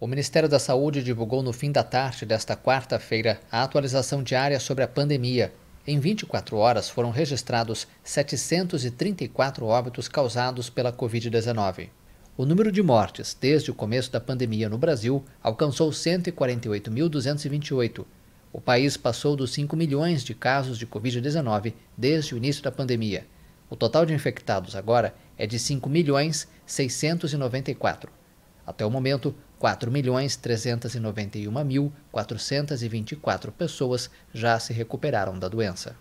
O Ministério da Saúde divulgou no fim da tarde desta quarta-feira a atualização diária sobre a pandemia. Em 24 horas foram registrados 734 óbitos causados pela Covid-19. O número de mortes desde o começo da pandemia no Brasil alcançou 148.228. O país passou dos 5 milhões de casos de Covid-19 desde o início da pandemia. O total de infectados agora é de 5 milhões 694. Até o momento, 4.391.424 pessoas já se recuperaram da doença.